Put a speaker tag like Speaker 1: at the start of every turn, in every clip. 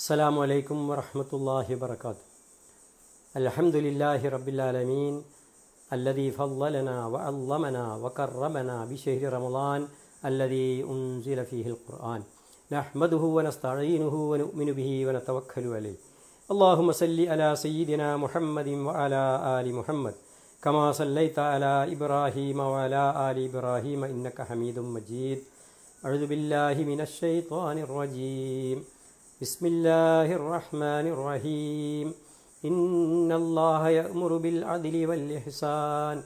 Speaker 1: السلام عليكم ورحمة الله وبركاته الحمد لله رب العالمين الذي فضلنا وعلمنا وكرمنا بشهر رمضان الذي أنزل فيه القرآن نحمده ونستعينه ونؤمن به ونتوكل عليه اللهم صل على سيدنا محمد وعلى آل محمد كما صليت على إبراهيم وعلى آل إبراهيم إنك حميد مجيد أعوذ بالله من الشيطان الرجيم بسم الله الرحمن الرحيم إن الله يأمر بالعدل والإحسان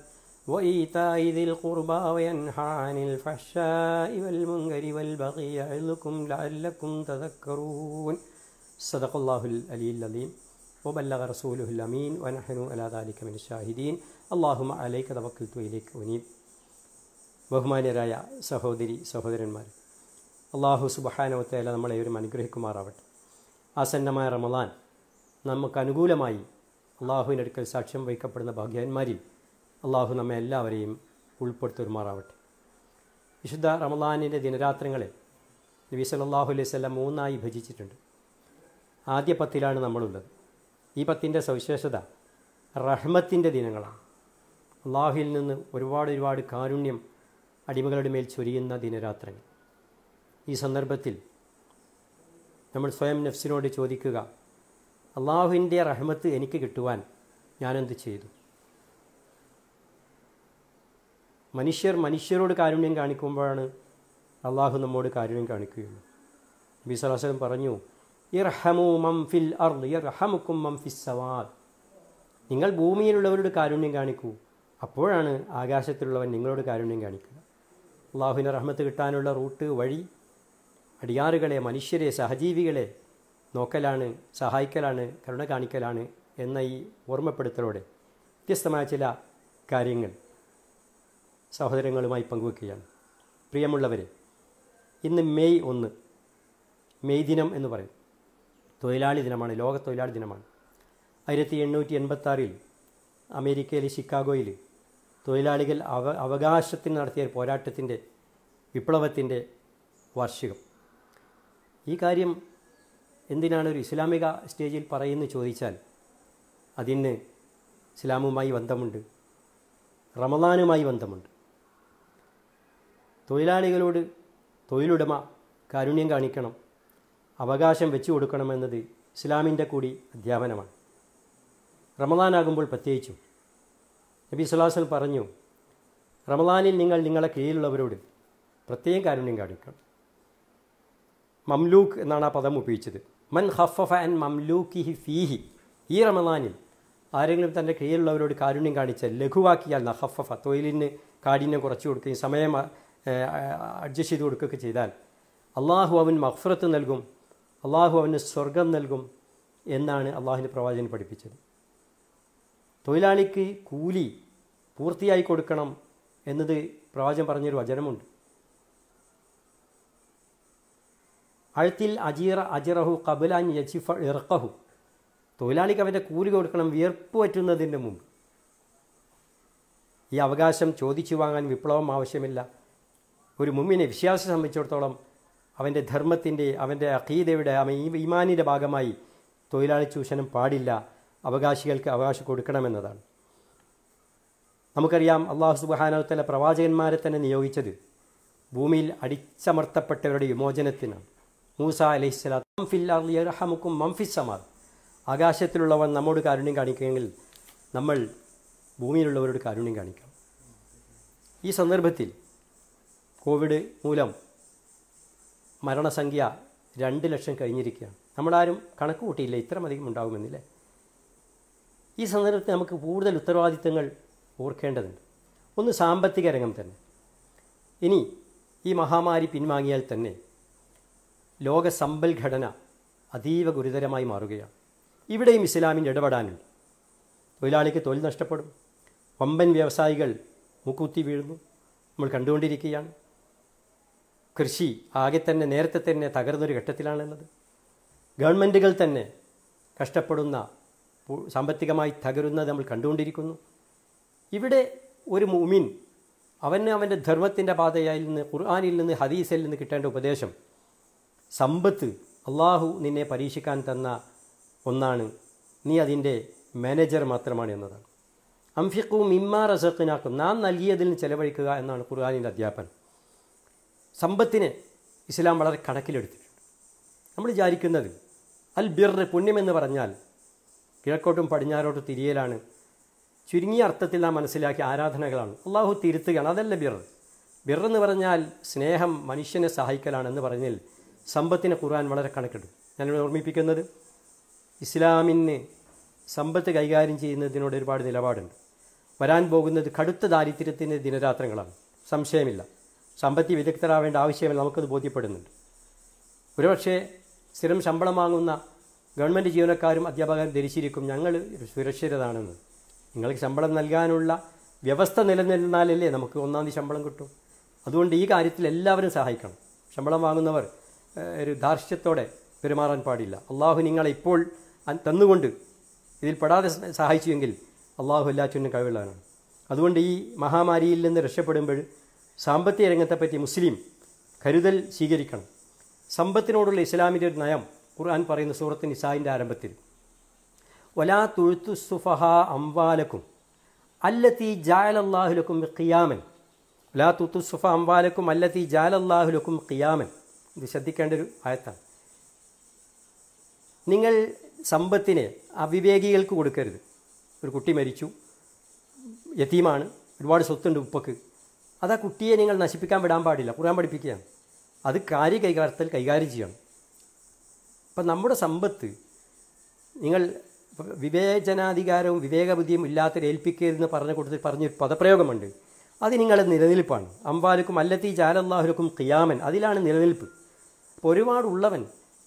Speaker 1: وإيتاء ذي القربى وينهى عن الفحشاء والمنكر والبغي يعظكم لعلكم تذكرون صدق الله العلي العظيم وبلغ رسوله الأمين ونحن على ذلك من الشاهدين اللهم عليك توكلت وإليك أنيب سهودري سهودرين സഹോദരന്മാർ അള്ളാഹു സുബഹാനവത്തേല നമ്മളെ ഒരു അനുഗ്രഹിക്കുമാറാവട്ടെ ആസന്നമായ റമദാൻ നമുക്ക് അനുകൂലമായി അള്ളാഹുവിൻ്റെ അടുക്കൽ സാക്ഷ്യം വഹിക്കപ്പെടുന്ന ഭാഗ്യന്മാരിൽ അള്ളാഹു നമ്മെ എല്ലാവരെയും ഉൾപ്പെടുത്തുമാറാവട്ടെ വിശുദ്ധ റമദാനിൻ്റെ ദിനരാത്രങ്ങളെ നബി സല്ലാഹു അലൈഹി സ്വലം മൂന്നായി ഭജിച്ചിട്ടുണ്ട് ആദ്യ പത്തിലാണ് നമ്മളുള്ളത് ഈ പത്തിൻ്റെ സവിശേഷത റഹ്മത്തിൻ്റെ ദിനങ്ങളാണ് അള്ളാഹുവിൽ നിന്ന് ഒരുപാട് ഒരുപാട് കാരുണ്യം അടിമകളുടെ മേൽ ചൊരിയുന്ന ദിനരാത്രങ്ങൾ ഈ സന്ദർഭത്തിൽ നമ്മൾ സ്വയം നഫ്സിനോട് ചോദിക്കുക അള്ളാഹുവിൻ്റെ റഹ്മത്ത് എനിക്ക് കിട്ടുവാൻ ഞാനെന്ത് ചെയ്തു മനുഷ്യർ മനുഷ്യരോട് കാരുണ്യം കാണിക്കുമ്പോഴാണ് അള്ളാഹു നമ്മോട് കാരുണ്യം കാണിക്കുകയുള്ളൂ നബി സലാസ്ലം പറഞ്ഞു ഇർഹമു ഫിൽ അർദ് നിങ്ങൾ ഭൂമിയിലുള്ളവരോട് കാരുണ്യം കാണിക്കൂ അപ്പോഴാണ് ആകാശത്തിലുള്ളവൻ നിങ്ങളോട് കാരുണ്യം കാണിക്കുക അള്ളാഹുവിൻ്റെ റഹ്മത്ത് കിട്ടാനുള്ള റൂട്ട് വഴി അടിയാറുകളെ മനുഷ്യരെ സഹജീവികളെ നോക്കലാണ് സഹായിക്കലാണ് കരുണ കാണിക്കലാണ് എന്ന ഈ ഓർമ്മപ്പെടുത്തലോടെ വ്യത്യസ്തമായ ചില കാര്യങ്ങൾ സഹോദരങ്ങളുമായി പങ്കുവെക്കുകയാണ് പ്രിയമുള്ളവരെ ഇന്ന് മെയ് ഒന്ന് മെയ് ദിനം എന്ന് പറയും തൊഴിലാളി ദിനമാണ് ലോക തൊഴിലാളി ദിനമാണ് ആയിരത്തി എണ്ണൂറ്റി എൺപത്താറിൽ അമേരിക്കയിലെ ഷിക്കാഗോയിൽ തൊഴിലാളികൾ അവ അവകാശത്തിന് നടത്തിയ പോരാട്ടത്തിൻ്റെ വിപ്ലവത്തിൻ്റെ വാർഷികം ഈ കാര്യം എന്തിനാണ് ഒരു ഇസ്ലാമിക സ്റ്റേജിൽ പറയുന്നു ചോദിച്ചാൽ അതിന് ഇസ്ലാമുമായി ബന്ധമുണ്ട് റമദാനുമായി ബന്ധമുണ്ട് തൊഴിലാളികളോട് തൊഴിലുടമ കാരുണ്യം കാണിക്കണം അവകാശം വെച്ചു കൊടുക്കണമെന്നത് ഇസ്ലാമിൻ്റെ കൂടി അധ്യാപനമാണ് റമദാനാകുമ്പോൾ പ്രത്യേകിച്ചും നബി സുലാസൽ പറഞ്ഞു റമദാനിൽ നിങ്ങൾ നിങ്ങളെ കീഴിലുള്ളവരോട് പ്രത്യേകം കാരുണ്യം കാണിക്കണം മംലൂക്ക് എന്നാണ് ആ പദം ഉപയോഗിച്ചത് മൻ ഹഫഫ അൻ മംലൂക്കി ഹി ഫീഹി ഈ റമദാനിൽ ആരെങ്കിലും തൻ്റെ കീഴിലുള്ളവരോട് കാരുണ്യം കാണിച്ചാൽ ലഘുവാക്കിയാൽ നഹഫഫ തൊഴിലിന് കാഠിന്യം കുറച്ചു കൊടുക്കുകയും സമയം അഡ്ജസ്റ്റ് ചെയ്ത് കൊടുക്കുകയൊക്കെ ചെയ്താൽ അള്ളാഹു അവൻ മഹ്ഫുറത്ത് നൽകും അള്ളാഹു അവന് സ്വർഗം നൽകും എന്നാണ് അള്ളാഹുവിൻ്റെ പ്രവാചകൻ പഠിപ്പിച്ചത് തൊഴിലാളിക്ക് കൂലി പൂർത്തിയായി കൊടുക്കണം എന്നത് പ്രവാചകൻ പറഞ്ഞൊരു വചനമുണ്ട് അഴുത്തിൽ അജീറ അജിറഹു കബുലാൻ യജിഫ ഇറക്കഹു തൊഴിലാളിക്ക് അവൻ്റെ കൂലി കൊടുക്കണം വിയർപ്പ് പറ്റുന്നതിന് മുമ്പ് ഈ അവകാശം ചോദിച്ചു വാങ്ങാൻ വിപ്ലവം ആവശ്യമില്ല ഒരു മുമ്മിനെ വിശ്വാസം സംബന്ധിച്ചിടത്തോളം അവൻ്റെ ധർമ്മത്തിൻ്റെ അവൻ്റെ അഖീദയുടെ അവൻ ഈമാനിൻ്റെ ഭാഗമായി തൊഴിലാളി ചൂഷണം പാടില്ല അവകാശികൾക്ക് അവകാശം കൊടുക്കണമെന്നതാണ് നമുക്കറിയാം അള്ളാഹു സുബാനവത്തല പ്രവാചകന്മാരെ തന്നെ നിയോഗിച്ചത് ഭൂമിയിൽ അടിച്ചമർത്തപ്പെട്ടവരുടെ വിമോചനത്തിനാണ് മൂസ അലൈഹിസ്ലാം ഫിൽ ആകാശത്തിലുള്ളവൻ നമ്മോട് കാരുണ്യം കാണിക്കുകയെങ്കിൽ നമ്മൾ ഭൂമിയിലുള്ളവരോട് കാരുണ്യം കാണിക്കാം ഈ സന്ദർഭത്തിൽ കോവിഡ് മൂലം മരണസംഖ്യ രണ്ട് ലക്ഷം കഴിഞ്ഞിരിക്കുകയാണ് നമ്മളാരും കണക്ക് കൂട്ടിയില്ല ഇത്രമധികം ഉണ്ടാകുമെന്നില്ലേ ഈ സന്ദർഭത്തിൽ നമുക്ക് കൂടുതൽ ഉത്തരവാദിത്തങ്ങൾ ഓർക്കേണ്ടതുണ്ട് ഒന്ന് സാമ്പത്തിക രംഗം തന്നെ ഇനി ഈ മഹാമാരി പിൻവാങ്ങിയാൽ തന്നെ ലോക സമ്പൽഘടന അതീവ ഗുരുതരമായി മാറുകയാണ് ഇവിടെയും ഇസ്ലാമിന് ഇടപെടാനുണ്ട് തൊഴിലാളിക്ക് തൊഴിൽ നഷ്ടപ്പെടും വമ്പൻ വ്യവസായികൾ മുക്കുത്തി വീഴുന്നു നമ്മൾ കണ്ടുകൊണ്ടിരിക്കുകയാണ് കൃഷി ആകെ തന്നെ നേരത്തെ തന്നെ തകർന്നൊരു ഘട്ടത്തിലാണുള്ളത് ഗവൺമെൻറ്റുകൾ തന്നെ കഷ്ടപ്പെടുന്ന സാമ്പത്തികമായി തകരുന്നത് നമ്മൾ കണ്ടുകൊണ്ടിരിക്കുന്നു ഇവിടെ ഒരു മുമിൻ അവന് അവൻ്റെ ധർമ്മത്തിൻ്റെ പാതയിൽ നിന്ന് ഖുർആാനിൽ നിന്ന് ഹദീസിൽ നിന്ന് കിട്ടേണ്ട ഉപദേശം സമ്പത്ത് അള്ളാഹു നിന്നെ പരീക്ഷിക്കാൻ തന്ന ഒന്നാണ് നീ അതിൻ്റെ മാനേജർ മാത്രമാണ് എന്നതാണ് അംഫിക്കു മിമ്മാ റസഖിനാക്കും നാം നൽകിയതിൽ ചെലവഴിക്കുക എന്നാണ് ഖുർആാനിൻ്റെ അധ്യാപനം സമ്പത്തിനെ ഇസ്ലാം വളരെ കണക്കിലെടുത്തിട്ടുണ്ട് നമ്മൾ വിചാരിക്കുന്നത് അൽ ബിർ പുണ്യമെന്ന് പറഞ്ഞാൽ കിഴക്കോട്ടും പടിഞ്ഞാറോട്ടും തിരിയലാണ് ചുരുങ്ങിയ അർത്ഥത്തിൽ നാം മനസ്സിലാക്കിയ ആരാധനകളാണ് അള്ളാഹു തിരുത്തുകയാണ് അതല്ല ബിർ ബിർ എന്ന് പറഞ്ഞാൽ സ്നേഹം മനുഷ്യനെ സഹായിക്കലാണെന്ന് പറഞ്ഞാൽ സമ്പത്തിനെ ഖുർആൻ വളരെ കണക്കിടും ഞാനിവിടെ ഓർമ്മിപ്പിക്കുന്നത് ഇസ്ലാമിന് സമ്പത്ത് കൈകാര്യം ചെയ്യുന്നതിനോട് ഒരുപാട് നിലപാടുണ്ട് വരാൻ പോകുന്നത് കടുത്ത ദാരിദ്ര്യത്തിൻ്റെ ദിനരാത്രങ്ങളാണ് സംശയമില്ല സമ്പത്തി വിദഗ്ധരാവേണ്ട ആവശ്യമില്ല നമുക്കത് ബോധ്യപ്പെടുന്നുണ്ട് ഒരുപക്ഷെ സ്ഥിരം ശമ്പളം വാങ്ങുന്ന ഗവൺമെൻറ് ജീവനക്കാരും അധ്യാപകരും ധരിച്ചിരിക്കും ഞങ്ങൾ സുരക്ഷിതരാണെന്ന് നിങ്ങൾക്ക് ശമ്പളം നൽകാനുള്ള വ്യവസ്ഥ നിലനിന്നാലല്ലേ നമുക്ക് ഒന്നാം തീയതി ശമ്പളം കിട്ടും അതുകൊണ്ട് ഈ കാര്യത്തിൽ എല്ലാവരും സഹായിക്കണം ശമ്പളം വാങ്ങുന്നവർ ഒരു ധാർഷ്ട്യത്തോടെ പെരുമാറാൻ പാടില്ല അള്ളാഹു നിങ്ങളെ ഇപ്പോൾ തന്നുകൊണ്ട് ഇതിൽ പെടാതെ സഹായിച്ചുവെങ്കിൽ അള്ളാഹു എല്ലാറ്റിനും കഴിവുള്ളവനാണ് അതുകൊണ്ട് ഈ മഹാമാരിയിൽ നിന്ന് രക്ഷപ്പെടുമ്പോൾ സാമ്പത്തിക രംഗത്തെപ്പറ്റി മുസ്ലിം കരുതൽ സ്വീകരിക്കണം സമ്പത്തിനോടുള്ള ഇസ്ലാമിൻ്റെ ഒരു നയം ഖുർആൻ പറയുന്ന സൂറത്ത് നിസായിൻ്റെ ആരംഭത്തിൽ ഒലാ തുഴുത്തു സുഫഹ അംവാലക്കും അല്ലത്തി ജാലല്ലാഹുലക്കും ഖിയാമൻ ഒലാ തുത്തു സുഫ അംവാലക്കും അല്ലത്തി ജാലല്ലാഹുലക്കും ഖിയാമൻ ഇത് ശ്രദ്ധിക്കേണ്ട ഒരു ആയത്താണ് നിങ്ങൾ സമ്പത്തിനെ അവിവേകികൾക്ക് കൊടുക്കരുത് ഒരു കുട്ടി മരിച്ചു യത്തീമാണ് ഒരുപാട് സ്വത്തുണ്ട് ഉപ്പക്ക് അത് ആ കുട്ടിയെ നിങ്ങൾ നശിപ്പിക്കാൻ വിടാൻ പാടില്ല ഖുർആൻ പഠിപ്പിക്കുകയാണ് അത് കാര്യ കൈകാര്യത്തിൽ കൈകാര്യം ചെയ്യണം അപ്പം നമ്മുടെ സമ്പത്ത് നിങ്ങൾ വിവേചനാധികാരവും വിവേകബുദ്ധിയും ഇല്ലാത്ത ഏൽപ്പിക്കരുതെന്ന് പറഞ്ഞു കൊടുത്ത് പറഞ്ഞൊരു പദപ്രയോഗമുണ്ട് അത് നിങ്ങളുടെ നിലനിൽപ്പാണ് അമ്പാലുക്കും അല്ലത്തി ജാലല്ലാഹുലക്കും ഖിയാമൻ അതിലാണ് നിലനിൽപ്പ് ഒരുപാടുള്ളവൻ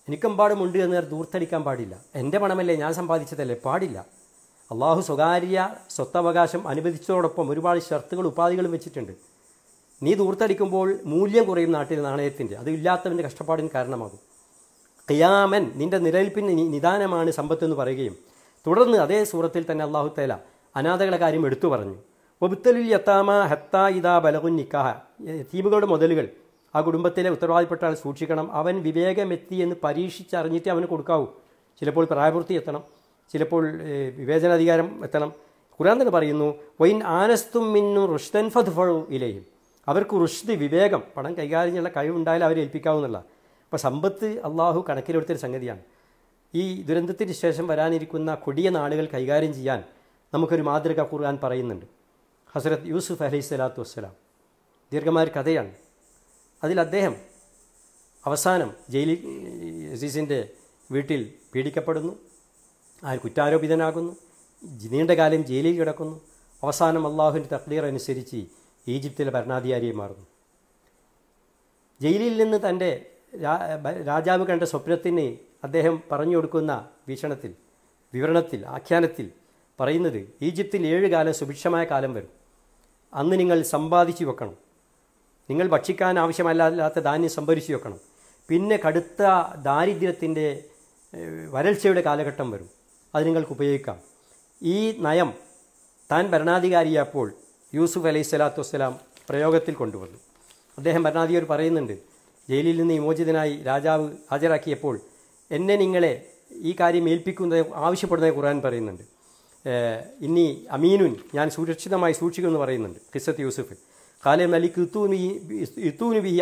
Speaker 1: എനിക്കെമ്പാടുമുണ്ട് എന്ന് ദൂർത്തടിക്കാൻ പാടില്ല എൻ്റെ പണമല്ലേ ഞാൻ സമ്പാദിച്ചതല്ലേ പാടില്ല അള്ളാഹു സ്വകാര്യ സ്വത്തവകാശം അനുവദിച്ചതോടൊപ്പം ഒരുപാട് ഷർത്തുകൾ ഉപാധികളും വെച്ചിട്ടുണ്ട് നീ ദൂർത്തടിക്കുമ്പോൾ മൂല്യം കുറയും നാട്ടിൽ നാണയത്തിൻ്റെ അത് ഇല്ലാത്തവൻ്റെ കഷ്ടപ്പാടിന് കാരണമാകും ഖിയാമൻ നിന്റെ നിലനിൽപ്പിന് നിദാനമാണ് സമ്പത്തെന്ന് പറയുകയും തുടർന്ന് അതേ സൂറത്തിൽ തന്നെ അള്ളാഹു തേല അനാഥകളെ കാര്യം എടുത്തു പറഞ്ഞു ഒബുത്തലിൽ യത്താമ ഹത്ത ഇദാ ബലകുൻ നിക്കാഹ തീപുകളുടെ മുതലുകൾ ആ കുടുംബത്തിലെ ഉത്തരവാദിപ്പെട്ടാണ് സൂക്ഷിക്കണം അവൻ വിവേകമെത്തി എന്ന് പരീക്ഷിച്ചറിഞ്ഞിട്ട് അവന് കൊടുക്കാവൂ ചിലപ്പോൾ പ്രായപൂർത്തി എത്തണം ചിലപ്പോൾ വിവേചനാധികാരം എത്തണം ഖുറാൻ തന്നെ പറയുന്നു വൈൻ ആനസ്തും മിന്നു റുഷ്തൻ ഫദ്ഫഴു ഇലയും അവർക്ക് റുഷ്ദ് വിവേകം പണം കൈകാര്യം ചെയ്യാനുള്ള കഴിവുണ്ടായാലും അവരെ ഏൽപ്പിക്കാവുന്നില്ല അപ്പോൾ സമ്പത്ത് അള്ളാഹു കണക്കിലെടുത്തൊരു സംഗതിയാണ് ഈ ദുരന്തത്തിന് ശേഷം വരാനിരിക്കുന്ന കൊടിയ നാളുകൾ കൈകാര്യം ചെയ്യാൻ നമുക്കൊരു മാതൃക ഖുർആൻ പറയുന്നുണ്ട് ഹസരത് യൂസുഫ് അലൈഹി സ്വലാത്തു വസ്സലാം ദീർഘമായ കഥയാണ് അതിൽ അദ്ദേഹം അവസാനം ജയിലിൽ അസീസിൻ്റെ വീട്ടിൽ പീഡിക്കപ്പെടുന്നു അയാൾ കുറ്റാരോപിതനാകുന്നു നീണ്ടകാലം ജയിലിൽ കിടക്കുന്നു അവസാനം അള്ളാഹുവിൻ്റെ തക്ലീർ അനുസരിച്ച് ഈജിപ്തിലെ ഭരണാധികാരിയെ മാറുന്നു ജയിലിൽ നിന്ന് തൻ്റെ രാജാവ് കണ്ട സ്വപ്നത്തിന് അദ്ദേഹം പറഞ്ഞു കൊടുക്കുന്ന വീക്ഷണത്തിൽ വിവരണത്തിൽ ആഖ്യാനത്തിൽ പറയുന്നത് ഈജിപ്തിൽ ഏഴ് കാലം സുഭിക്ഷമായ കാലം വരും അന്ന് നിങ്ങൾ സമ്പാദിച്ചു വെക്കണം നിങ്ങൾ ഭക്ഷിക്കാൻ ആവശ്യമല്ലാത്ത ധാന്യം സംഭരിച്ചു വെക്കണം പിന്നെ കടുത്ത ദാരിദ്ര്യത്തിൻ്റെ വരൾച്ചയുടെ കാലഘട്ടം വരും അത് നിങ്ങൾക്ക് ഉപയോഗിക്കാം ഈ നയം താൻ ഭരണാധികാരിയായപ്പോൾ യൂസുഫ് അലൈഹി സ്വലാത്തു വസ്സലാം പ്രയോഗത്തിൽ കൊണ്ടുവന്നു അദ്ദേഹം ഭരണാധികാരി പറയുന്നുണ്ട് ജയിലിൽ നിന്ന് വിമോചിതനായി രാജാവ് ഹാജരാക്കിയപ്പോൾ എന്നെ നിങ്ങളെ ഈ കാര്യം ഏൽപ്പിക്കുന്നത് ആവശ്യപ്പെടുന്നത് ഖുർആൻ പറയുന്നുണ്ട് ഇനി അമീനുൻ ഞാൻ സുരക്ഷിതമായി സൂക്ഷിക്കുമെന്ന് പറയുന്നുണ്ട് ഖിസത്ത് യൂസുഫ് ഖാല മലിക് ഇത്തൂനു ഇത്തൂനി ബി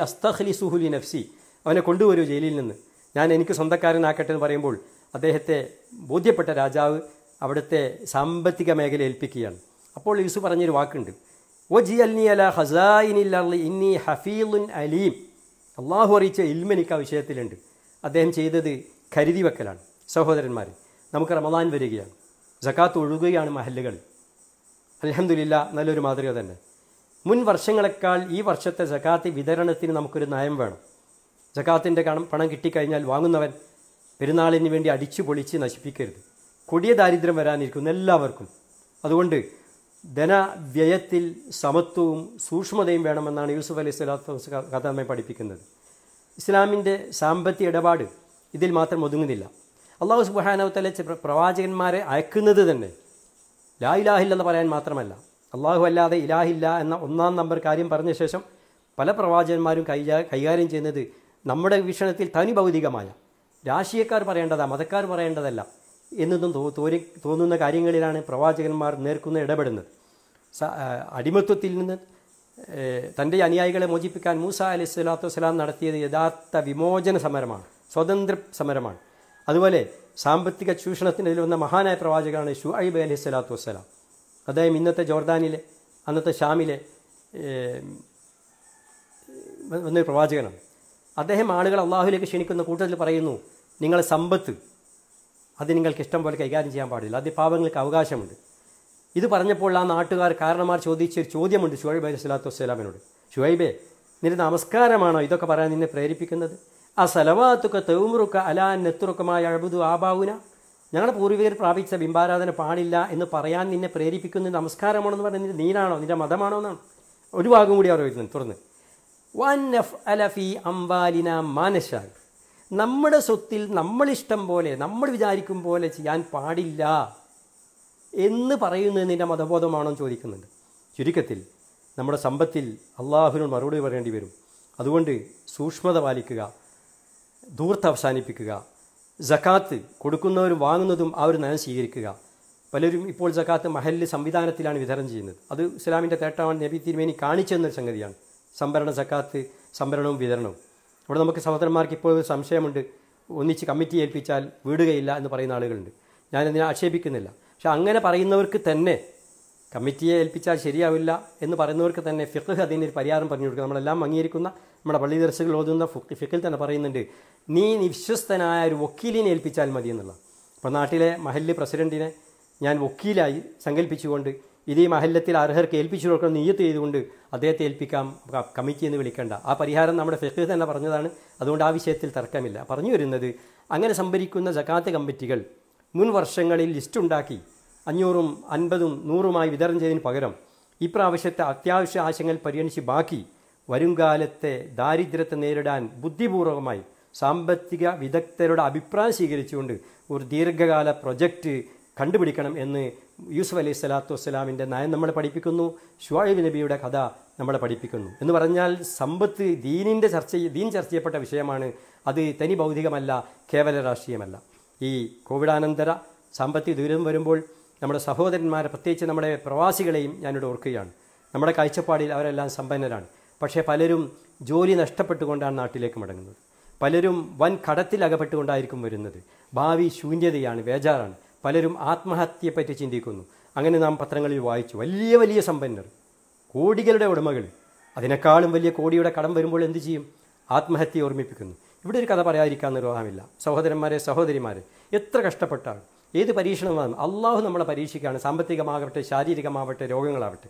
Speaker 1: സുഹുലി നഫ്സി അവനെ കൊണ്ടുവരൂ ജയിലിൽ നിന്ന് ഞാൻ എനിക്ക് സ്വന്തക്കാരനാക്കട്ടെ എന്ന് പറയുമ്പോൾ അദ്ദേഹത്തെ ബോധ്യപ്പെട്ട രാജാവ് അവിടുത്തെ സാമ്പത്തിക മേഖല ഏൽപ്പിക്കുകയാണ് അപ്പോൾ യൂസു പറഞ്ഞൊരു വാക്കുണ്ട് ഓ ജി അൽനി അല ഹസായിനില്ലി ഇന്നി ഹഫീലുൻ അലീം അള്ളാഹു അറിയിച്ച ഇൽമെനിക്ക് ആ വിഷയത്തിലുണ്ട് അദ്ദേഹം ചെയ്തത് കരുതി വെക്കലാണ് സഹോദരന്മാർ നമുക്ക് റമദാൻ വരികയാണ് ജക്കാത്ത് ഒഴുകുകയാണ് മഹല്ലുകൾ അലഹമില്ല നല്ലൊരു മാതൃക തന്നെ മുൻ വർഷങ്ങളെക്കാൾ ഈ വർഷത്തെ ജക്കാത്ത് വിതരണത്തിന് നമുക്കൊരു നയം വേണം ജക്കാത്തിൻ്റെ കണം പണം കിട്ടിക്കഴിഞ്ഞാൽ വാങ്ങുന്നവൻ പെരുന്നാളിന് വേണ്ടി അടിച്ചു പൊളിച്ച് നശിപ്പിക്കരുത് കൊടിയ ദാരിദ്ര്യം വരാനിരിക്കുന്ന എല്ലാവർക്കും അതുകൊണ്ട് ധനവ്യയത്തിൽ സമത്വവും സൂക്ഷ്മതയും വേണമെന്നാണ് യൂസുഫ് അലൈഹി സ്വലാത്തു നമ്മെ പഠിപ്പിക്കുന്നത് ഇസ്ലാമിൻ്റെ സാമ്പത്തിക ഇടപാട് ഇതിൽ മാത്രം ഒതുങ്ങുന്നില്ല അള്ളാഹു സുബാനവത്തലെ പ്രവാചകന്മാരെ അയക്കുന്നത് തന്നെ ലായിലാഹില്ലെന്ന് പറയാൻ മാത്രമല്ല അള്ളാഹു അല്ലാതെ ഇലാഹില്ല എന്ന ഒന്നാം നമ്പർ കാര്യം പറഞ്ഞ ശേഷം പല പ്രവാചകന്മാരും കൈകാര്യം ചെയ്യുന്നത് നമ്മുടെ വീക്ഷണത്തിൽ തനി ഭൗതികമായ രാഷ്ട്രീയക്കാർ പറയേണ്ടതാ മതക്കാർ പറയേണ്ടതല്ല എന്നൊന്നും തോരി തോന്നുന്ന കാര്യങ്ങളിലാണ് പ്രവാചകന്മാർ നേർക്കുന്ന ഇടപെടുന്നത് അടിമത്വത്തിൽ നിന്ന് തൻ്റെ അനുയായികളെ മോചിപ്പിക്കാൻ മൂസ അലി സ്വലാത്തു വസ്സലാം നടത്തിയത് യഥാർത്ഥ വിമോചന സമരമാണ് സ്വതന്ത്ര സമരമാണ് അതുപോലെ സാമ്പത്തിക ചൂഷണത്തിനെതിരെ വന്ന മഹാനായ പ്രവാചകനാണ് ഷുഅബ് അലി സ്വലാത്തു വസ്സലാം അദ്ദേഹം ഇന്നത്തെ ജോർദാനിലെ അന്നത്തെ ഷാമിലെ വന്നൊരു പ്രവാചകനാണ് അദ്ദേഹം ആളുകൾ അള്ളാഹുലേക്ക് ക്ഷണിക്കുന്ന കൂട്ടത്തിൽ പറയുന്നു നിങ്ങളെ സമ്പത്ത് അത് നിങ്ങൾക്ക് ഇഷ്ടം പോലെ കൈകാര്യം ചെയ്യാൻ പാടില്ല അത് പാവങ്ങൾക്ക് അവകാശമുണ്ട് ഇത് പറഞ്ഞപ്പോൾ ആ നാട്ടുകാർ കാരണമാർ ചോദിച്ച ഒരു ചോദ്യമുണ്ട് ഷുഹൈബ് അലി സ്വലാത്തു വസ്സലാമിനോട് ഷുഹൈബേ നിന്റെ നമസ്കാരമാണോ ഇതൊക്കെ പറയാൻ നിന്നെ പ്രേരിപ്പിക്കുന്നത് ആ സലവാത്തുക്ക തെവുമുറുക്ക അലാൻ നെത്തുറുക്കമായ അഴബുദു ആബാവുന ഞങ്ങളുടെ പൂർവികർ പ്രാപിച്ച ബിംബാരാധന പാടില്ല എന്ന് പറയാൻ നിന്നെ പ്രേരിപ്പിക്കുന്ന നമസ്കാരമാണെന്ന് പറഞ്ഞ നീനാണോ നിന്റെ മതമാണോ എന്നാണ് ഒരു ഭാഗം കൂടി അവർ വരുന്നത് തുറന്ന് വൻ എഫ് അലഫി അംബാലിന മാനശാൽ നമ്മുടെ സ്വത്തിൽ നമ്മളിഷ്ടം പോലെ നമ്മൾ വിചാരിക്കും പോലെ ചെയ്യാൻ പാടില്ല എന്ന് പറയുന്നത് നിൻ്റെ മതബോധമാണോ ചോദിക്കുന്നുണ്ട് ചുരുക്കത്തിൽ നമ്മുടെ സമ്പത്തിൽ അള്ളാഹുവിനോട് മറുപടി പറയേണ്ടി വരും അതുകൊണ്ട് സൂക്ഷ്മത പാലിക്കുക ദൂർത്ത് അവസാനിപ്പിക്കുക ജക്കാത്ത് കൊടുക്കുന്നവരും വാങ്ങുന്നതും ആ ഒരു നയം സ്വീകരിക്കുക പലരും ഇപ്പോൾ ജക്കാത്ത് മഹല്ല് സംവിധാനത്തിലാണ് വിതരണം ചെയ്യുന്നത് അത് ഇസ്ലാമിൻ്റെ തേട്ടമാണ് നബി തിരുമേനി കാണിച്ചെന്നൊരു സംഗതിയാണ് സംഭരണ ജക്കാത്ത് സംഭരണവും വിതരണവും അവിടെ നമുക്ക് സഹോദരന്മാർക്ക് ഇപ്പോൾ ഒരു സംശയമുണ്ട് ഒന്നിച്ച് കമ്മിറ്റി ഏൽപ്പിച്ചാൽ വീടുകയില്ല എന്ന് പറയുന്ന ആളുകളുണ്ട് ഞാനതിനെ ആക്ഷേപിക്കുന്നില്ല പക്ഷെ അങ്ങനെ പറയുന്നവർക്ക് തന്നെ കമ്മിറ്റിയെ ഏൽപ്പിച്ചാൽ ശരിയാവില്ല എന്ന് പറയുന്നവർക്ക് തന്നെ ഫിഖ് അതിനൊരു പരിഹാരം പറഞ്ഞു കൊടുക്കുക നമ്മളെല്ലാം അംഗീകരിക്കുന്ന നമ്മുടെ പള്ളി ദർശകർ ഓതുന്ന ഫിക്കിൽ തന്നെ പറയുന്നുണ്ട് നീ നിശ്വസ്തനായ ഒരു വക്കീലിനെ ഏൽപ്പിച്ചാൽ മതി എന്നുള്ള അപ്പോൾ നാട്ടിലെ മഹല് പ്രസിഡൻറ്റിനെ ഞാൻ വക്കീലായി സങ്കല്പിച്ചുകൊണ്ട് ഇത് ഈ മഹല്ലത്തിൽ അർഹർക്ക് ഏൽപ്പിച്ചു കൊടുക്കണം നീയത്ത് ചെയ്തുകൊണ്ട് അദ്ദേഹത്തെ ഏൽപ്പിക്കാം കമ്മിറ്റി എന്ന് വിളിക്കേണ്ട ആ പരിഹാരം നമ്മുടെ ഫെക്ക് തന്നെ പറഞ്ഞതാണ് അതുകൊണ്ട് ആ വിഷയത്തിൽ തർക്കമില്ല പറഞ്ഞു വരുന്നത് അങ്ങനെ സംഭരിക്കുന്ന ജക്കാത്ത് കമ്മിറ്റികൾ മുൻ വർഷങ്ങളിൽ ലിസ്റ്റ് ഉണ്ടാക്കി അഞ്ഞൂറും അൻപതും നൂറുമായി വിതരണം ചെയ്തതിന് പകരം ഇപ്രാവശ്യത്തെ അത്യാവശ്യ ആശയങ്ങൾ പരിഗണിച്ച് ബാക്കി വരുംകാലത്തെ ദാരിദ്ര്യത്തെ നേരിടാൻ ബുദ്ധിപൂർവമായി സാമ്പത്തിക വിദഗ്ധരുടെ അഭിപ്രായം സ്വീകരിച്ചുകൊണ്ട് ഒരു ദീർഘകാല പ്രൊജക്റ്റ് കണ്ടുപിടിക്കണം എന്ന് യൂസുഫ് അലൈഹി സ്വലാത്തു വസ്സലാമിൻ്റെ നയം നമ്മളെ പഠിപ്പിക്കുന്നു ഷുഹൈബ് നബിയുടെ കഥ നമ്മളെ പഠിപ്പിക്കുന്നു എന്ന് പറഞ്ഞാൽ സമ്പത്ത് ദീനിൻ്റെ ചർച്ച ദീൻ ചർച്ച ചെയ്യപ്പെട്ട വിഷയമാണ് അത് തനി ഭൗതികമല്ല കേവല രാഷ്ട്രീയമല്ല ഈ കോവിഡാനന്തര സാമ്പത്തിക ദുരിതം വരുമ്പോൾ നമ്മുടെ സഹോദരന്മാരെ പ്രത്യേകിച്ച് നമ്മുടെ പ്രവാസികളെയും ഞാനിവിടെ ഓർക്കുകയാണ് നമ്മുടെ കാഴ്ചപ്പാടിൽ അവരെല്ലാം സമ്പന്നരാണ് പക്ഷേ പലരും ജോലി നഷ്ടപ്പെട്ടുകൊണ്ടാണ് നാട്ടിലേക്ക് മടങ്ങുന്നത് പലരും വൻ കടത്തിൽ അകപ്പെട്ടുകൊണ്ടായിരിക്കും വരുന്നത് ഭാവി ശൂന്യതയാണ് വേജാറാണ് പലരും ആത്മഹത്യയെപ്പറ്റി ചിന്തിക്കുന്നു അങ്ങനെ നാം പത്രങ്ങളിൽ വായിച്ചു വലിയ വലിയ സമ്പന്നർ കോടികളുടെ ഉടമകൾ അതിനേക്കാളും വലിയ കോടിയുടെ കടം വരുമ്പോൾ എന്തു ചെയ്യും ആത്മഹത്യ ഓർമ്മിപ്പിക്കുന്നു ഇവിടെ ഒരു കഥ പറയാതിരിക്കാൻ നിർവാഹമില്ല സഹോദരന്മാരെ സഹോദരിമാരെ എത്ര കഷ്ടപ്പെട്ടാണ് ഏത് പരീക്ഷണമാണ് അള്ളാഹു നമ്മളെ പരീക്ഷിക്കുകയാണ് സാമ്പത്തികമാകട്ടെ ശാരീരികമാവട്ടെ രോഗങ്ങളാവട്ടെ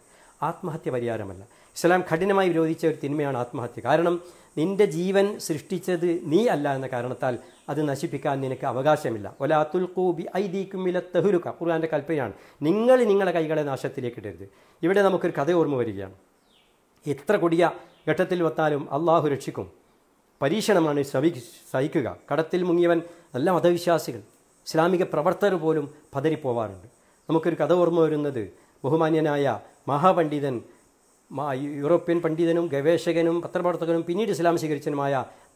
Speaker 1: ആത്മഹത്യ പരിഹാരമല്ല ഇസ്ലാം കഠിനമായി വിരോധിച്ച ഒരു തിന്മയാണ് ആത്മഹത്യ കാരണം നിന്റെ ജീവൻ സൃഷ്ടിച്ചത് നീ അല്ല എന്ന കാരണത്താൽ അത് നശിപ്പിക്കാൻ നിനക്ക് അവകാശമില്ല ഒലാത്തുൽ കൂബി ഐദീക്കുമില തെഹുരുക്ക ഖുർആാൻ്റെ കൽപ്പനയാണ് നിങ്ങൾ നിങ്ങളുടെ കൈകളെ നാശത്തിലേക്ക് ഇടരുത് ഇവിടെ നമുക്കൊരു കഥ ഓർമ്മ വരികയാണ് എത്ര കൊടിയ ഘട്ടത്തിൽ വത്താലും അള്ളാഹു രക്ഷിക്കും പരീക്ഷണമാണ് ശ്രവി സഹിക്കുക കടത്തിൽ മുങ്ങിയവൻ നല്ല മതവിശ്വാസികൾ ഇസ്ലാമിക പ്രവർത്തകർ പോലും പതരിപ്പോവാറുണ്ട് നമുക്കൊരു കഥ ഓർമ്മ വരുന്നത് ബഹുമാന്യനായ മഹാപണ്ഡിതൻ യൂറോപ്യൻ പണ്ഡിതനും ഗവേഷകനും പത്രപ്രവർത്തകനും പിന്നീട് ഇസ്ലാം സ്വീകരിച്ചനുമായ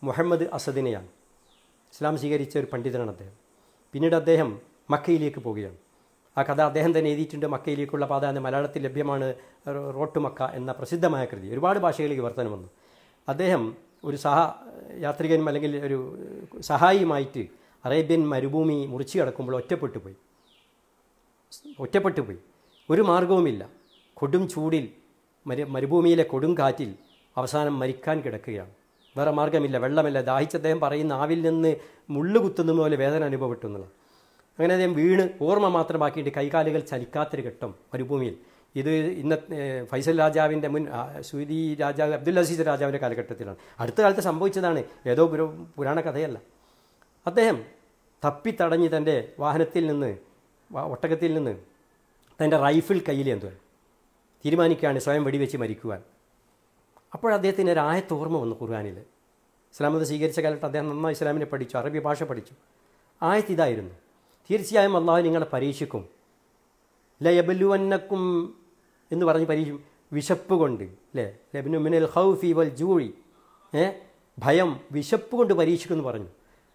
Speaker 1: മുഹമ്മദ് അസദിനെയാണ് ഇസ്ലാം സ്വീകരിച്ച ഒരു പണ്ഡിതനാണ് അദ്ദേഹം പിന്നീട് അദ്ദേഹം മക്കയിലേക്ക് പോവുകയാണ് ആ കഥ അദ്ദേഹം തന്നെ എഴുതിയിട്ടുണ്ട് മക്കയിലേക്കുള്ള പാത എന്ന് മലയാളത്തിൽ ലഭ്യമാണ് റോട്ട് മക്ക എന്ന പ്രസിദ്ധമായ കൃതി ഒരുപാട് ഭാഷകളിലേക്ക് വർത്തനം വന്നു അദ്ദേഹം ഒരു സഹ യാത്രികനും അല്ലെങ്കിൽ ഒരു സഹായിയുമായിട്ട് അറേബ്യൻ മരുഭൂമി മുറിച്ചു കിടക്കുമ്പോൾ ഒറ്റപ്പെട്ടു പോയി ഒറ്റപ്പെട്ടു പോയി ഒരു മാർഗവുമില്ല കൊടും ചൂടിൽ മരു മരുഭൂമിയിലെ കൊടുങ്കാറ്റിൽ അവസാനം മരിക്കാൻ കിടക്കുകയാണ് വേറെ മാർഗമില്ല വെള്ളമില്ല ദാഹിച്ച അദ്ദേഹം പറയുന്ന ആവിൽ നിന്ന് മുള്ളു കുത്തുന്നത് പോലെ വേദന അനുഭവപ്പെട്ടു എന്നുള്ളത് അങ്ങനെ അദ്ദേഹം വീണ് ഓർമ്മ മാത്രം ബാക്കിയിട്ട് കൈകാലുകൾ ചലിക്കാത്തൊരു ഘട്ടം മരുഭൂമിയിൽ ഇത് ഇന്ന ഫൈസൽ രാജാവിൻ്റെ മുൻ സുദി രാജാവ് അബ്ദുൽ അസീസ് രാജാവിൻ്റെ കാലഘട്ടത്തിലാണ് അടുത്ത കാലത്ത് സംഭവിച്ചതാണ് ഏതോ പുര പുരാണ കഥയല്ല അദ്ദേഹം തപ്പിത്തടഞ്ഞ് തൻ്റെ വാഹനത്തിൽ നിന്ന് ഒട്ടകത്തിൽ നിന്ന് തൻ്റെ റൈഫിൾ കയ്യിലേന്തു തീരുമാനിക്കുകയാണ് സ്വയം വെടിവെച്ച് മരിക്കുവാൻ അപ്പോൾ അദ്ദേഹത്തിന് ഒരു ആയത്ത് ഓർമ്മ വന്നു ഖുർആാനിൽ ഇസ്ലാം മത സ്വീകരിച്ച കാലത്ത് അദ്ദേഹം നന്നായി ഇസ്ലാമിനെ പഠിച്ചു അറബി ഭാഷ പഠിച്ചു ആയത്ത് ഇതായിരുന്നു തീർച്ചയായും അള്ളാഹു നിങ്ങളെ പരീക്ഷിക്കും ലയബലുവന്നക്കും എന്ന് പറഞ്ഞ് പരീക്ഷിക്കും വിശപ്പ് കൊണ്ട് അല്ലേ ലബിനു മിനൽ ഹൗഫി വൽ ജൂഴി ഏ ഭയം വിശപ്പ് കൊണ്ട് പരീക്ഷിക്കുമെന്ന് പറഞ്ഞു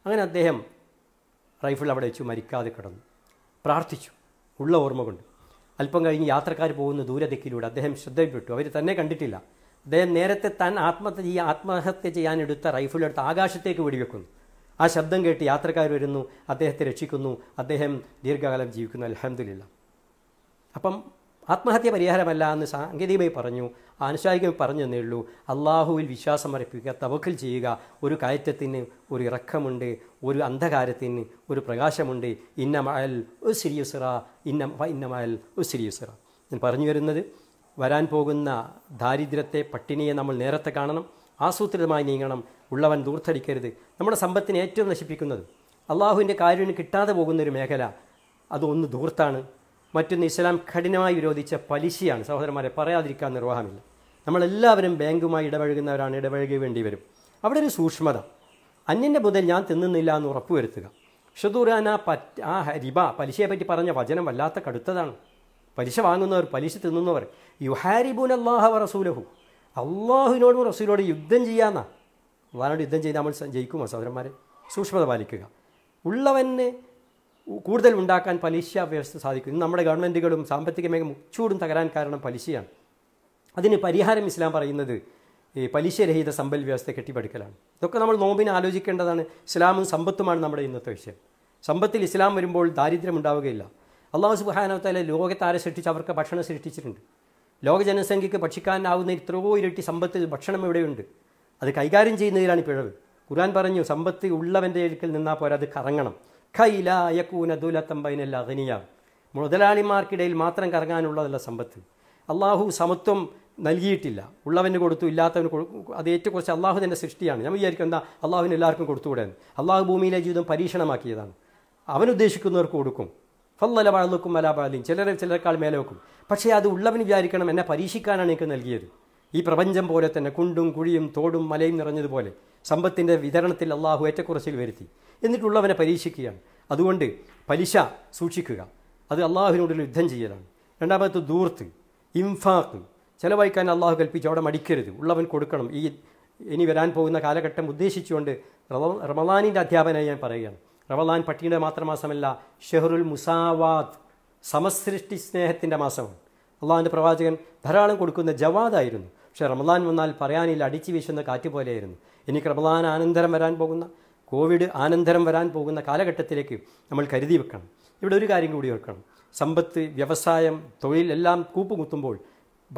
Speaker 1: അങ്ങനെ അദ്ദേഹം റൈഫിൾ അവിടെ വെച്ചു മരിക്കാതെ കിടന്നു പ്രാർത്ഥിച്ചു ഉള്ള ഓർമ്മ കൊണ്ട് അല്പം കഴിഞ്ഞ് യാത്രക്കാർ പോകുന്ന ദൂരദിക്കിലൂടെ അദ്ദേഹം ശ്രദ്ധയിൽപ്പെട്ടു അവർ തന്നെ കണ്ടിട്ടില്ല അദ്ദേഹം നേരത്തെ താൻ ആത്മഹത്യ ഈ ആത്മഹത്യ ചെയ്യാനെടുത്ത റൈഫിളെടുത്ത് ആകാശത്തേക്ക് വെടിവെക്കുന്നു ആ ശബ്ദം കേട്ട് യാത്രക്കാർ വരുന്നു അദ്ദേഹത്തെ രക്ഷിക്കുന്നു അദ്ദേഹം ദീർഘകാലം ജീവിക്കുന്നു അലഹമില്ല അപ്പം ആത്മഹത്യ പരിഹാരമല്ല എന്ന് സാങ്കേതികമായി പറഞ്ഞു ആനുഷാരികമായി പറഞ്ഞു തന്നേ ഉള്ളൂ അള്ളാഹുവിൽ വിശ്വാസം അർപ്പിക്കുക തവക്കൽ ചെയ്യുക ഒരു കയറ്റത്തിന് ഒരു ഇറക്കമുണ്ട് ഒരു അന്ധകാരത്തിന് ഒരു പ്രകാശമുണ്ട് ഇന്നമൽ ഉസ്രിയുസറ ഇന്ന ഒ ഉസ്രിയുസറ ഞാൻ പറഞ്ഞു വരുന്നത് വരാൻ പോകുന്ന ദാരിദ്ര്യത്തെ പട്ടിണിയെ നമ്മൾ നേരത്തെ കാണണം ആസൂത്രിതമായി നീങ്ങണം ഉള്ളവൻ ദൂർത്തടിക്കരുത് നമ്മുടെ സമ്പത്തിനെ ഏറ്റവും നശിപ്പിക്കുന്നത് അള്ളാഹുവിൻ്റെ കാര്യം കിട്ടാതെ പോകുന്നൊരു മേഖല അതൊന്ന് ദൂർത്താണ് മറ്റൊന്ന് ഇസ്ലാം കഠിനമായി വിരോധിച്ച പലിശയാണ് സഹോദരന്മാരെ പറയാതിരിക്കാൻ നിർവാഹമില്ല നമ്മളെല്ലാവരും ബാങ്കുമായി ഇടപഴകുന്നവരാണ് വേണ്ടി വരും അവിടെ ഒരു സൂക്ഷ്മത അന്യൻ്റെ മുതൽ ഞാൻ തിന്നുന്നില്ല എന്ന് ഉറപ്പുവരുത്തുക ഷുദൂറാൻ ആ പറ്റ ആ ഹരിബ പലിശയെപ്പറ്റി പറഞ്ഞ വചനം വല്ലാത്ത കടുത്തതാണ് പലിശ വാങ്ങുന്നവർ പലിശ തിന്നുന്നവർ യുഹാരിബൂൻ അള്ളാഹവ റസൂലഹു അള്ളാഹുവിനോടും റസൂലോട് യുദ്ധം ചെയ്യാന്ന അള്ളാഹിനോട് യുദ്ധം ചെയ്ത് നമ്മൾ ജയിക്കുമോ സഹോദരന്മാരെ സൂക്ഷ്മത പാലിക്കുക ഉള്ളവനെ കൂടുതൽ ഉണ്ടാക്കാൻ പലിശ വ്യവസ്ഥ സാധിക്കും നമ്മുടെ ഗവൺമെൻറ്റുകളും സാമ്പത്തിക മേഖല മുച്ചൂടും തകരാൻ കാരണം പലിശയാണ് അതിന് പരിഹാരം ഇസ്ലാം പറയുന്നത് ഈ പലിശരഹിത സമ്പൽ വ്യവസ്ഥ കെട്ടിപ്പടുക്കലാണ് ഇതൊക്കെ നമ്മൾ നോമ്പിന് ആലോചിക്കേണ്ടതാണ് ഇസ്ലാമും സമ്പത്തുമാണ് നമ്മുടെ ഇന്നത്തെ വിഷയം സമ്പത്തിൽ ഇസ്ലാം വരുമ്പോൾ ദാരിദ്ര്യം ഉണ്ടാവുകയില്ല അള്ളാഹു സുബാനവത്തല ലോകത്താരെ സൃഷ്ടിച്ച് അവർക്ക് ഭക്ഷണം സൃഷ്ടിച്ചിട്ടുണ്ട് ലോക ജനസംഖ്യയ്ക്ക് ഭക്ഷിക്കാനാവുന്ന ഇത്രയോ ഇരട്ടി സമ്പത്ത് ഭക്ഷണം ഇവിടെയുണ്ട് അത് കൈകാര്യം ചെയ്യുന്നതിലാണ് പിഴവ് ഖുർആൻ പറഞ്ഞു സമ്പത്ത് ഉള്ളവൻ്റെ അടുക്കൽ നിന്നാൽ പോരാ അത് കറങ്ങണം കൈല യക്കൂന ദുലത്തമ്പൈനല്ല അതിനിയ മുതലാളിമാർക്കിടയിൽ മാത്രം കറങ്ങാനുള്ളതല്ല സമ്പത്ത് അള്ളാഹു സമത്വം നൽകിയിട്ടില്ല ഉള്ളവന് കൊടുത്തു ഇല്ലാത്തവന് അത് കുറച്ച് അള്ളാഹു തന്നെ സൃഷ്ടിയാണ് ഞാൻ വിചാരിക്കും എന്താ അള്ളാഹുവിന് എല്ലാവർക്കും കൊടുത്തുകൂടാൻ അള്ളാഹു ഭൂമിയിലെ ജീവിതം പരീക്ഷണമാക്കിയതാണ് അവൻ കൊടുക്കും ഫല്ലല വാഴ്ന്നുക്കും മലാബാലിയും ചിലരെ ചിലരെക്കാൾ മേലെ വെക്കും പക്ഷേ അത് ഉള്ളവന് വിചാരിക്കണം എന്നെ പരീക്ഷിക്കാനാണ് എനിക്ക് നൽകിയത് ഈ പ്രപഞ്ചം പോലെ തന്നെ കുണ്ടും കുഴിയും തോടും മലയും നിറഞ്ഞതുപോലെ സമ്പത്തിൻ്റെ വിതരണത്തിൽ അള്ളാഹു ഏറ്റക്കുറച്ചിൽ വരുത്തി എന്നിട്ടുള്ളവനെ പരീക്ഷിക്കുകയാണ് അതുകൊണ്ട് പലിശ സൂക്ഷിക്കുക അത് അള്ളാഹുവിനോടുള്ള യുദ്ധം ചെയ്യലാണ് രണ്ടാമത് ദൂർത്ത് ഇംഫാക്ക് ചിലവഴിക്കാൻ അള്ളാഹു കൽപ്പിച്ചു അവിടെ മടിക്കരുത് ഉള്ളവൻ കൊടുക്കണം ഈ ഇനി വരാൻ പോകുന്ന കാലഘട്ടം ഉദ്ദേശിച്ചുകൊണ്ട് റമലാനിൻ്റെ അധ്യാപനമായി ഞാൻ പറയുകയാണ് റമലാൻ പട്ടിയുടെ മാത്രം മാസമല്ല ഷെഹറുൽ മുസാവാദ് സമസൃഷ്ടി സ്നേഹത്തിൻ്റെ മാസമാണ് അള്ളാഹുവിൻ്റെ പ്രവാചകൻ ധാരാളം കൊടുക്കുന്ന ജവാദായിരുന്നു പക്ഷേ റമദാൻ വന്നാൽ പറയാനില്ല അടിച്ചു വീശുന്ന കാറ്റ് പോലെയായിരുന്നു എനിക്ക് റമദാൻ ആനന്തരം വരാൻ പോകുന്ന കോവിഡ് ആനന്തരം വരാൻ പോകുന്ന കാലഘട്ടത്തിലേക്ക് നമ്മൾ കരുതി വെക്കണം ഇവിടെ ഒരു കാര്യം കൂടി ഓർക്കണം സമ്പത്ത് വ്യവസായം തൊഴിൽ എല്ലാം കൂപ്പുകുത്തുമ്പോൾ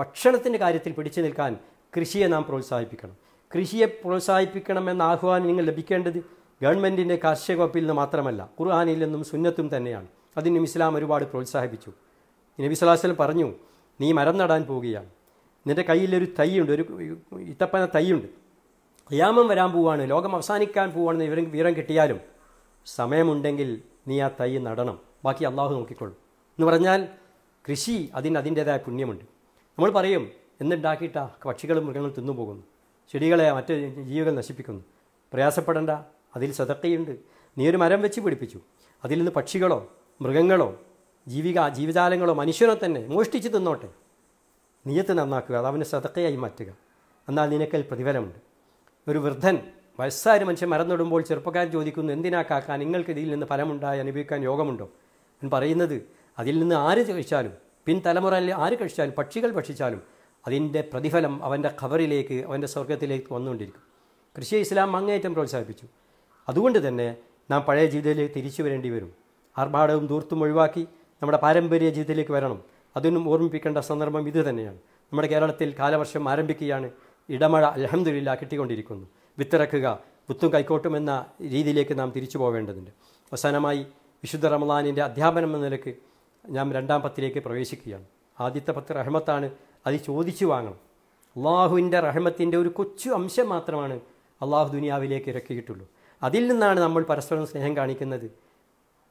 Speaker 1: ഭക്ഷണത്തിൻ്റെ കാര്യത്തിൽ പിടിച്ചു നിൽക്കാൻ കൃഷിയെ നാം പ്രോത്സാഹിപ്പിക്കണം കൃഷിയെ പ്രോത്സാഹിപ്പിക്കണമെന്ന ആഹ്വാനം നിങ്ങൾ ലഭിക്കേണ്ടത് ഗവൺമെൻറ്റിൻ്റെ കാർഷിക വകുപ്പിൽ നിന്ന് മാത്രമല്ല ഖുർആാനിൽ നിന്നും സുന്നത്തും തന്നെയാണ് അതിനും ഇസ്ലാം ഒരുപാട് പ്രോത്സാഹിപ്പിച്ചു നബി സ്വലാസ്ലം പറഞ്ഞു നീ മരം നടാൻ പോവുകയാണ് നിൻ്റെ കയ്യിലൊരു തൈയുണ്ട് ഒരു ഇത്തപ്പന തൈയുണ്ട് യാമം വരാൻ പോവാണ് ലോകം അവസാനിക്കാൻ പോവാണെന്ന് വിവരം വിവരം കിട്ടിയാലും സമയമുണ്ടെങ്കിൽ നീ ആ തൈ നടണം ബാക്കി അള്ളാഹു നോക്കിക്കൊള്ളും എന്ന് പറഞ്ഞാൽ കൃഷി അതിന് അതിൻ്റേതായ പുണ്യമുണ്ട് നമ്മൾ പറയും എന്നുണ്ടാക്കിയിട്ട പക്ഷികളും മൃഗങ്ങളും തിന്നുപോകുന്നു ചെടികളെ മറ്റ് ജീവികൾ നശിപ്പിക്കുന്നു പ്രയാസപ്പെടേണ്ട അതിൽ സതക്കയുണ്ട് നീ ഒരു മരം വെച്ച് പിടിപ്പിച്ചു അതിൽ നിന്ന് പക്ഷികളോ മൃഗങ്ങളോ ജീവിക ജീവജാലങ്ങളോ മനുഷ്യനോ തന്നെ മോഷ്ടിച്ച് തിന്നോട്ടെ നീയത്ത് നന്നാക്കുക അത് അവന് സതക്കയായി മാറ്റുക എന്നാൽ നിനക്കൽ പ്രതിഫലമുണ്ട് ഒരു വൃദ്ധൻ വയസ്സായ മനുഷ്യൻ മരന്നിടുമ്പോൾ ചെറുപ്പക്കാരൻ ചോദിക്കുന്നു എന്തിനാ കാക്കാൻ നിങ്ങൾക്ക് ഇതിൽ നിന്ന് ഫലമുണ്ടായി അനുഭവിക്കാൻ യോഗമുണ്ടോ ഞാൻ പറയുന്നത് അതിൽ നിന്ന് ആര് കഴിച്ചാലും പിൻതലമുറയിൽ ആര് കഴിച്ചാലും പക്ഷികൾ ഭക്ഷിച്ചാലും അതിൻ്റെ പ്രതിഫലം അവൻ്റെ ഖബറിലേക്ക് അവൻ്റെ സ്വർഗത്തിലേക്ക് വന്നുകൊണ്ടിരിക്കും കൃഷിയെ ഇസ്ലാം അങ്ങേയറ്റം പ്രോത്സാഹിപ്പിച്ചു അതുകൊണ്ട് തന്നെ നാം പഴയ ജീവിതത്തിലേക്ക് തിരിച്ചു വരേണ്ടി വരും ആർഭാടവും ദൂർത്തും ഒഴിവാക്കി നമ്മുടെ പാരമ്പര്യ ജീവിതത്തിലേക്ക് വരണം അതിനും ഓർമ്മിപ്പിക്കേണ്ട സന്ദർഭം ഇത് തന്നെയാണ് നമ്മുടെ കേരളത്തിൽ കാലവർഷം ആരംഭിക്കുകയാണ് ഇടമഴ അലഹമ്മദില്ല കിട്ടിക്കൊണ്ടിരിക്കുന്നു വിത്തിറക്കുക പുത്തും കൈക്കോട്ടും എന്ന രീതിയിലേക്ക് നാം തിരിച്ചു പോവേണ്ടതുണ്ട് അവസാനമായി വിശുദ്ധ റമദാനിൻ്റെ അധ്യാപനം എന്ന നിലക്ക് ഞാൻ രണ്ടാം പത്തിലേക്ക് പ്രവേശിക്കുകയാണ് ആദ്യത്തെ പത്ത് റഹ്മത്താണ് അത് ചോദിച്ചു വാങ്ങണം അള്ളാഹുവിൻ്റെ റഹ്മത്തിൻ്റെ ഒരു കൊച്ചു അംശം മാത്രമാണ് അള്ളാഹു ദുനിയാവിലേക്ക് ഇറക്കിയിട്ടുള്ളൂ അതിൽ നിന്നാണ് നമ്മൾ പരസ്പരം സ്നേഹം കാണിക്കുന്നത്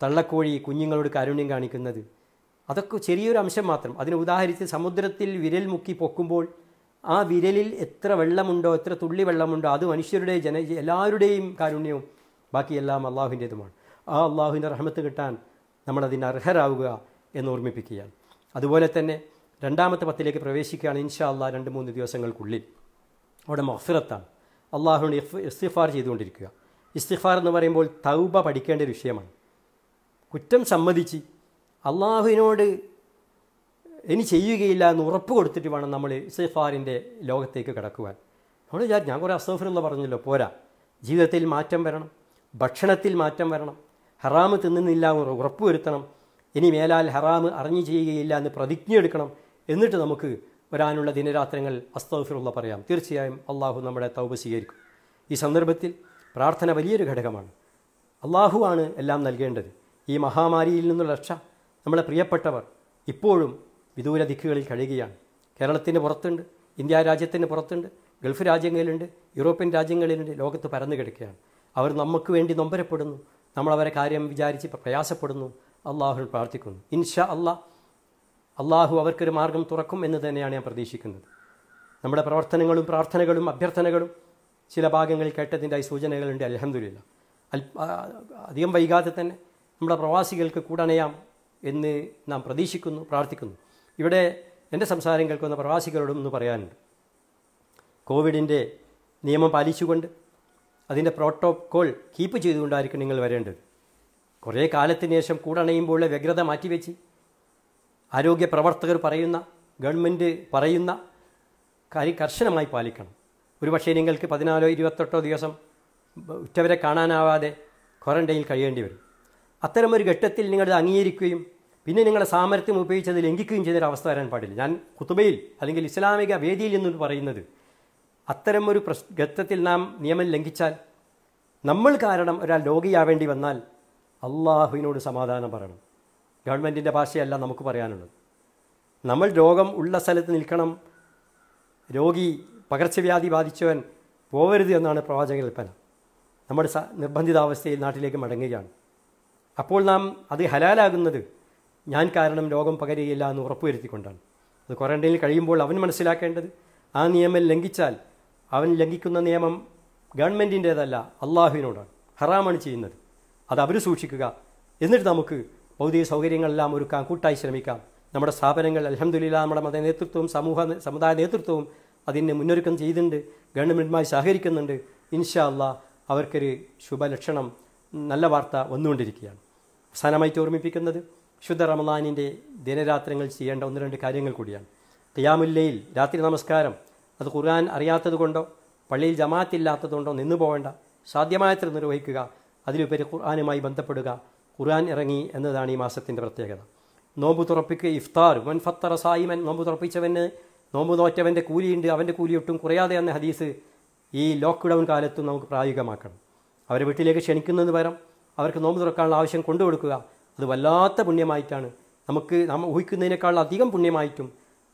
Speaker 1: തള്ളക്കോഴി കുഞ്ഞുങ്ങളോട് കാരുണ്യം കാണിക്കുന്നത് അതൊക്കെ ചെറിയൊരു അംശം മാത്രം അതിന് ഉദാഹരിച്ച് സമുദ്രത്തിൽ വിരൽ മുക്കി പൊക്കുമ്പോൾ ആ വിരലിൽ എത്ര വെള്ളമുണ്ടോ എത്ര തുള്ളി വെള്ളമുണ്ടോ അത് മനുഷ്യരുടെ ജന എല്ലാവരുടെയും കാരുണ്യവും ബാക്കിയെല്ലാം അള്ളാഹുവിൻ്റേതുമാണ് ആ അള്ളാഹുവിൻ്റെ റഹ്മത്ത് കിട്ടാൻ നമ്മളതിന് അർഹരാവുക എന്ന് ഓർമ്മിപ്പിക്കുകയാണ് അതുപോലെ തന്നെ രണ്ടാമത്തെ പത്തിലേക്ക് പ്രവേശിക്കുകയാണ് ഇൻഷാ അള്ളാ രണ്ട് മൂന്ന് ദിവസങ്ങൾക്കുള്ളിൽ അവിടെ മഫിറത്താണ് അള്ളാഹുവിന് ഇസ്തിഫാർ ചെയ്തുകൊണ്ടിരിക്കുക ഇസ്തിഫാർ എന്ന് പറയുമ്പോൾ തൗബ പഠിക്കേണ്ട ഒരു വിഷയമാണ് കുറ്റം സമ്മതിച്ച് അള്ളാഹുവിനോട് ഇനി ചെയ്യുകയില്ല എന്ന് ഉറപ്പ് കൊടുത്തിട്ട് വേണം നമ്മൾ ഇസഫാറിൻ്റെ ലോകത്തേക്ക് കിടക്കുവാൻ നമ്മൾ വിചാരിച്ചു ഞാൻ കുറേ അസഫറുള്ള പറഞ്ഞല്ലോ പോരാ ജീവിതത്തിൽ മാറ്റം വരണം ഭക്ഷണത്തിൽ മാറ്റം വരണം ഹറാമ് തിന്നുന്നില്ല എന്ന് ഉറപ്പ് വരുത്തണം ഇനി മേലാൽ ഹറാമ് അറിഞ്ഞു ചെയ്യുകയില്ല എന്ന് പ്രതിജ്ഞ എടുക്കണം എന്നിട്ട് നമുക്ക് വരാനുള്ള ദിനരാത്രങ്ങൾ അസ്തഫിറുള്ള പറയാം തീർച്ചയായും അള്ളാഹു നമ്മുടെ തൗബ സ്വീകരിക്കും ഈ സന്ദർഭത്തിൽ പ്രാർത്ഥന വലിയൊരു ഘടകമാണ് അള്ളാഹുവാണ് എല്ലാം നൽകേണ്ടത് ഈ മഹാമാരിയിൽ നിന്നുള്ള രക്ഷ നമ്മളെ പ്രിയപ്പെട്ടവർ ഇപ്പോഴും വിദൂര ദിക്കുകളിൽ കഴിയുകയാണ് കേരളത്തിന് പുറത്തുണ്ട് ഇന്ത്യ രാജ്യത്തിന് പുറത്തുണ്ട് ഗൾഫ് രാജ്യങ്ങളിലുണ്ട് യൂറോപ്യൻ രാജ്യങ്ങളിലുണ്ട് ലോകത്ത് പരന്നു കിടക്കുകയാണ് അവർ നമുക്ക് വേണ്ടി നൊമ്പരപ്പെടുന്നു നമ്മളവരെ കാര്യം വിചാരിച്ച് പ്രയാസപ്പെടുന്നു അള്ളാഹുവിൽ പ്രാർത്ഥിക്കുന്നു ഇൻഷാ അള്ളാഹ് അള്ളാഹു അവർക്കൊരു മാർഗം തുറക്കും എന്ന് തന്നെയാണ് ഞാൻ പ്രതീക്ഷിക്കുന്നത് നമ്മുടെ പ്രവർത്തനങ്ങളും പ്രാർത്ഥനകളും അഭ്യർത്ഥനകളും ചില ഭാഗങ്ങളിൽ കേട്ടതിൻ്റെതായി സൂചനകളുണ്ട് അലഹമില്ല അധികം വൈകാതെ തന്നെ നമ്മുടെ പ്രവാസികൾക്ക് കൂടണയാം എന്ന് നാം പ്രതീക്ഷിക്കുന്നു പ്രാർത്ഥിക്കുന്നു ഇവിടെ എൻ്റെ സംസാരം കേൾക്കുന്ന പ്രവാസികളോടും ഒന്ന് പറയാനുണ്ട് കോവിഡിൻ്റെ നിയമം പാലിച്ചുകൊണ്ട് അതിൻ്റെ പ്രോട്ടോകോൾ കീപ്പ് ചെയ്തുകൊണ്ടായിരിക്കും നിങ്ങൾ വരേണ്ടത് കുറേ കാലത്തിന് ശേഷം കൂടണയുമ്പോഴുള്ള വ്യഗ്രത മാറ്റിവെച്ച് ആരോഗ്യ പ്രവർത്തകർ പറയുന്ന ഗവൺമെൻറ് പറയുന്ന കാര്യം കർശനമായി പാലിക്കണം ഒരുപക്ഷേ നിങ്ങൾക്ക് പതിനാലോ ഇരുപത്തെട്ടോ ദിവസം ഉറ്റവരെ കാണാനാവാതെ ക്വാറൻറ്റൈനിൽ കഴിയേണ്ടി വരും അത്തരമൊരു ഘട്ടത്തിൽ നിങ്ങളത് അംഗീകരിക്കുകയും പിന്നെ നിങ്ങളുടെ സാമർഥ്യം ഉപയോഗിച്ച് അത് ലംഘിക്കുകയും ചെയ്യുന്ന അവസ്ഥ വരാൻ പാടില്ല ഞാൻ കുത്തുബയിൽ അല്ലെങ്കിൽ ഇസ്ലാമിക വേദിയിൽ എന്ന് പറയുന്നത് അത്തരമൊരു പ്രശ് ഘട്ടത്തിൽ നാം നിയമം ലംഘിച്ചാൽ നമ്മൾ കാരണം ഒരാൾ രോഗിയാവേണ്ടി വന്നാൽ അള്ളാഹുവിനോട് സമാധാനം പറയണം ഗവൺമെൻറ്റിൻ്റെ ഭാഷയല്ല നമുക്ക് പറയാനുള്ളത് നമ്മൾ രോഗം ഉള്ള സ്ഥലത്ത് നിൽക്കണം രോഗി പകർച്ചവ്യാധി ബാധിച്ചവൻ പോവരുത് എന്നാണ് പ്രവാചകൽപ്പന നമ്മുടെ നമ്മുടെ നിർബന്ധിതാവസ്ഥയിൽ നാട്ടിലേക്ക് മടങ്ങുകയാണ് അപ്പോൾ നാം അത് ഹലാലാകുന്നത് ഞാൻ കാരണം രോഗം പകരുകയില്ല എന്ന് ഉറപ്പുവരുത്തിക്കൊണ്ടാണ് അത് ക്വാറന്റൈനിൽ കഴിയുമ്പോൾ അവൻ മനസ്സിലാക്കേണ്ടത് ആ നിയമം ലംഘിച്ചാൽ അവൻ ലംഘിക്കുന്ന നിയമം ഗവൺമെൻറ്റിൻ്റേതല്ല അള്ളാഹുവിനോടാണ് ഹറാമാണ് ചെയ്യുന്നത് അത് അവർ സൂക്ഷിക്കുക എന്നിട്ട് നമുക്ക് ഭൗതിക സൗകര്യങ്ങളെല്ലാം ഒരുക്കാൻ കൂട്ടായി ശ്രമിക്കാം നമ്മുടെ സ്ഥാപനങ്ങൾ അലഹമില്ല നമ്മുടെ മത നേതൃത്വവും സമൂഹ സമുദായ നേതൃത്വവും അതിനെ മുന്നൊരുക്കം ചെയ്തിട്ടുണ്ട് ഗവൺമെൻറ്റുമായി സഹകരിക്കുന്നുണ്ട് ഇൻഷാ അള്ളാഹ് അവർക്കൊരു ശുഭലക്ഷണം നല്ല വാർത്ത വന്നുകൊണ്ടിരിക്കുകയാണ് അവസാനമായിട്ട് ഓർമ്മിപ്പിക്കുന്നത് വിശുദ്ധ റമദാനിൻ്റെ ദിനരാത്രങ്ങൾ ചെയ്യേണ്ട ഒന്ന് രണ്ട് കാര്യങ്ങൾ കൂടിയാണ് ഖിയാമുല്ലയിൽ രാത്രി നമസ്കാരം അത് ഖുർആൻ അറിയാത്തതുകൊണ്ടോ പള്ളിയിൽ ജമാഅത്തില്ലാത്തതുകൊണ്ടോ നിന്നു പോവേണ്ട സാധ്യമായത്ര നിർവഹിക്കുക അതിലുപരി ഖുർആാനുമായി ബന്ധപ്പെടുക ഖുർആൻ ഇറങ്ങി എന്നതാണ് ഈ മാസത്തിൻ്റെ പ്രത്യേകത നോമ്പ് തുറപ്പിക്കുക ഇഫ്താർ വൻ ഫത്തറ സായിമൻ നോമ്പ് തുറപ്പിച്ചവന് നോമ്പ് നോറ്റവൻ്റെ കൂലിയുണ്ട് അവൻ്റെ കൂലി ഒട്ടും കുറയാതെ എന്ന ഹദീസ് ഈ ലോക്ക്ഡൗൺ കാലത്തും നമുക്ക് പ്രായോഗികമാക്കണം അവരെ വീട്ടിലേക്ക് ക്ഷണിക്കുന്നതിന് പകരം അവർക്ക് നോമ്പ് തുറക്കാനുള്ള ആവശ്യം കൊണ്ടുകൊടുക്കുക അത് വല്ലാത്ത പുണ്യമായിട്ടാണ് നമുക്ക് നമ്മൾ ഊഹിക്കുന്നതിനേക്കാൾ അധികം പുണ്യമായിട്ടും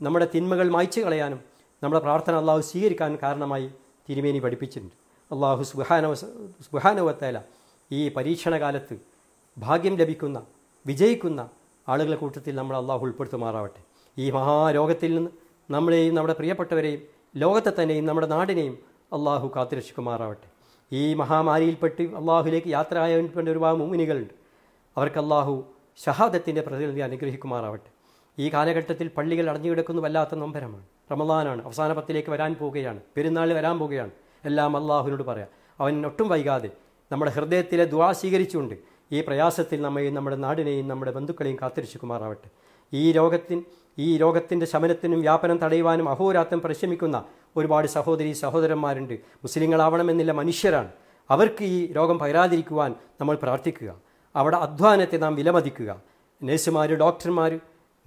Speaker 1: നമ്മുടെ തിന്മകൾ മായ്ച്ചു കളയാനും നമ്മുടെ പ്രാർത്ഥന അള്ളാഹു സ്വീകരിക്കാൻ കാരണമായി തിരുമേനി പഠിപ്പിച്ചിട്ടുണ്ട് അള്ളാഹു സുഹാനവ സുഹാനവത്തേല ഈ പരീക്ഷണകാലത്ത് ഭാഗ്യം ലഭിക്കുന്ന വിജയിക്കുന്ന ആളുകളെ കൂട്ടത്തിൽ നമ്മൾ അള്ളാഹു ഉൾപ്പെടുത്തുമാറാവട്ടെ ഈ മഹാരോഗത്തിൽ നിന്ന് നമ്മളെയും നമ്മുടെ പ്രിയപ്പെട്ടവരെയും ലോകത്തെ തന്നെയും നമ്മുടെ നാടിനെയും അള്ളാഹു കാത്തുരക്ഷിക്കുമാറാവട്ടെ ഈ മഹാമാരിയിൽപ്പെട്ട് അള്ളാഹുലേക്ക് യാത്ര ആയവൻ്റെ ഒരുപാട് മുമ്മിനികളുണ്ട് അവർക്ക് അള്ളാഹു ഷഹാദത്തിൻ്റെ പ്രതിനിധി അനുഗ്രഹിക്കുമാറാവട്ടെ ഈ കാലഘട്ടത്തിൽ പള്ളികൾ അടഞ്ഞു കിടക്കുന്നു വല്ലാത്ത നൊമ്പരമാണ് റമദാനാണ് അവസാന പത്തിലേക്ക് വരാൻ പോവുകയാണ് പെരുന്നാൾ വരാൻ പോവുകയാണ് എല്ലാം അള്ളാഹുവിനോട് പറയാം അവൻ ഒട്ടും വൈകാതെ നമ്മുടെ ഹൃദയത്തിലെ ദുവാ സ്വീകരിച്ചുകൊണ്ട് ഈ പ്രയാസത്തിൽ നമ്മയും നമ്മുടെ നാടിനെയും നമ്മുടെ ബന്ധുക്കളെയും കാത്തിരിച്ചുമാറാവട്ടെ ഈ രോഗത്തിൻ ഈ രോഗത്തിൻ്റെ ശമനത്തിനും വ്യാപനം തടയുവാനും അഹോരാത്രം പരിശ്രമിക്കുന്ന ഒരുപാട് സഹോദരി സഹോദരന്മാരുണ്ട് മുസ്ലിങ്ങളാവണമെന്നില്ല മനുഷ്യരാണ് അവർക്ക് ഈ രോഗം പകരാതിരിക്കുവാൻ നമ്മൾ പ്രാർത്ഥിക്കുക അവിടെ അധ്വാനത്തെ നാം വിലമതിക്കുക നഴ്സുമാർ ഡോക്ടർമാർ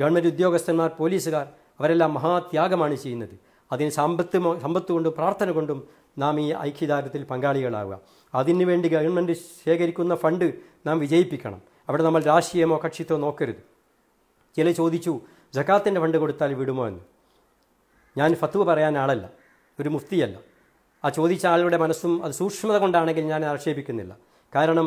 Speaker 1: ഗവൺമെൻറ് ഉദ്യോഗസ്ഥന്മാർ പോലീസുകാർ അവരെല്ലാം മഹാത്യാഗമാണ് ചെയ്യുന്നത് അതിന് സമ്പത്ത് സമ്പത്ത് കൊണ്ടും പ്രാർത്ഥന കൊണ്ടും നാം ഈ ഐക്യദാർഢ്യത്തിൽ പങ്കാളികളാവുക അതിനുവേണ്ടി ഗവൺമെൻറ് ശേഖരിക്കുന്ന ഫണ്ട് നാം വിജയിപ്പിക്കണം അവിടെ നമ്മൾ രാഷ്ട്രീയമോ കക്ഷിത്തോ നോക്കരുത് ചില ചോദിച്ചു ജക്കാത്തിൻ്റെ ഫണ്ട് കൊടുത്താൽ വിടുമോ എന്ന് ഞാൻ ഫത്തുവ പറയാൻ ആളല്ല ഒരു മുഫ്തിയല്ല ആ ചോദിച്ച ആളുടെ മനസ്സും അത് സൂക്ഷ്മത കൊണ്ടാണെങ്കിൽ ഞാൻ ആക്ഷേപിക്കുന്നില്ല കാരണം